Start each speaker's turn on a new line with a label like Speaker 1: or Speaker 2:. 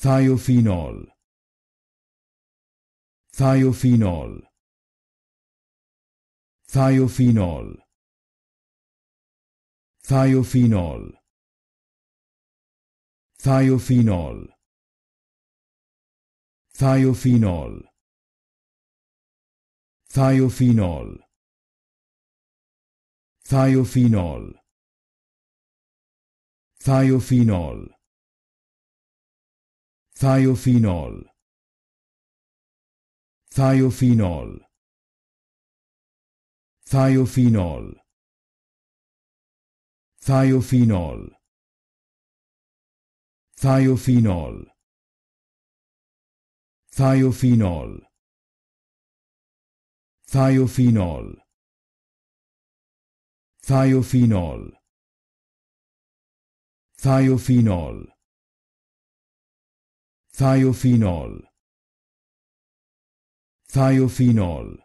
Speaker 1: thiophenol thiophenol thiophenol thiophenol thiophenol thiophenol thiophenol thiophenol thiophenol thiophenol thiophenol thiophenol thiophenol thiophenol thiophenol thiophenol thiophenol thiophenol thiophenol thiophenol